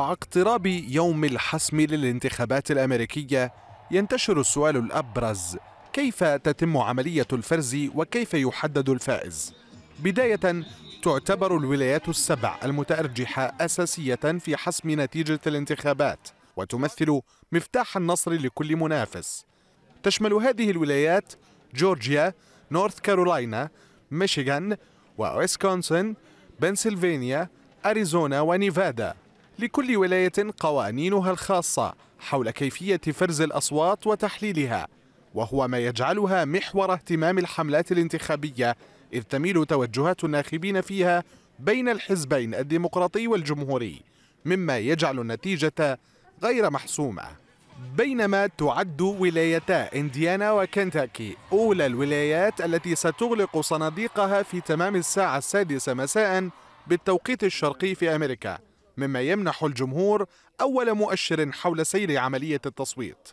مع اقتراب يوم الحسم للانتخابات الامريكيه ينتشر السؤال الابرز كيف تتم عمليه الفرز وكيف يحدد الفائز بدايه تعتبر الولايات السبع المتارجحه اساسيه في حسم نتيجه الانتخابات وتمثل مفتاح النصر لكل منافس تشمل هذه الولايات جورجيا نورث كارولاينا ميشيغان وويسكونسن بنسلفانيا أريزونا ونيفادا لكل ولاية قوانينها الخاصة حول كيفية فرز الأصوات وتحليلها وهو ما يجعلها محور اهتمام الحملات الانتخابية إذ تميل توجهات الناخبين فيها بين الحزبين الديمقراطي والجمهوري مما يجعل النتيجة غير محسومة بينما تعد ولايتا انديانا وكنتاكي أولى الولايات التي ستغلق صناديقها في تمام الساعة السادسة مساء بالتوقيت الشرقي في أمريكا مما يمنح الجمهور أول مؤشر حول سير عملية التصويت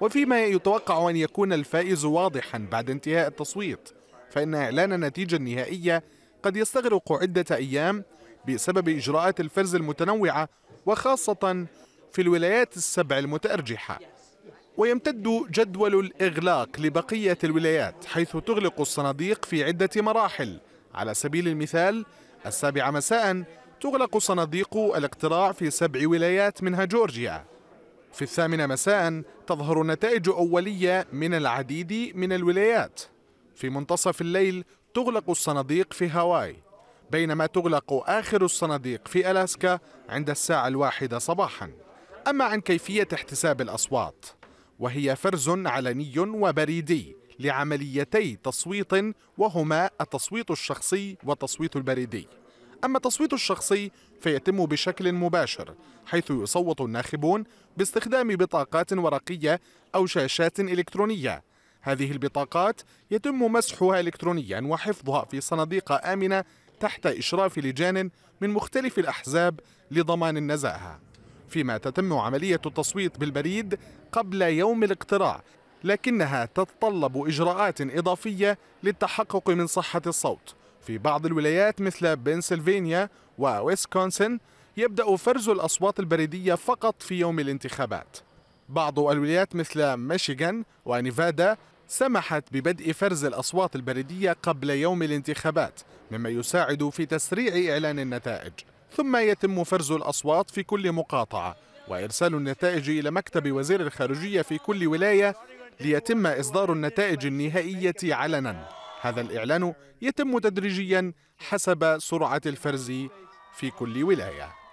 وفيما يتوقع أن يكون الفائز واضحا بعد انتهاء التصويت فإن إعلان النتيجة النهائية قد يستغرق عدة أيام بسبب إجراءات الفرز المتنوعة وخاصة في الولايات السبع المتأرجحة ويمتد جدول الإغلاق لبقية الولايات حيث تغلق الصناديق في عدة مراحل على سبيل المثال السابعة مساء تغلق صناديق الاقتراع في سبع ولايات منها جورجيا في الثامنة مساء تظهر نتائج أولية من العديد من الولايات في منتصف الليل تغلق الصناديق في هاواي بينما تغلق آخر الصناديق في ألاسكا عند الساعة الواحدة صباحا أما عن كيفية احتساب الأصوات وهي فرز علني وبريدي لعمليتي تصويت وهما التصويت الشخصي والتصويت البريدي أما التصويت الشخصي فيتم بشكل مباشر حيث يصوت الناخبون باستخدام بطاقات ورقية أو شاشات إلكترونية هذه البطاقات يتم مسحها إلكترونيا وحفظها في صناديق آمنة تحت إشراف لجان من مختلف الأحزاب لضمان النزاهة فيما تتم عملية التصويت بالبريد قبل يوم الاقتراع لكنها تتطلب إجراءات إضافية للتحقق من صحة الصوت في بعض الولايات مثل بنسلفانيا وويسكونسن يبدأ فرز الأصوات البريدية فقط في يوم الانتخابات بعض الولايات مثل ميشيغان ونيفادا سمحت ببدء فرز الأصوات البريدية قبل يوم الانتخابات مما يساعد في تسريع إعلان النتائج ثم يتم فرز الأصوات في كل مقاطعة وإرسال النتائج إلى مكتب وزير الخارجية في كل ولاية ليتم إصدار النتائج النهائية علناً هذا الإعلان يتم تدريجيا حسب سرعة الفرز في كل ولاية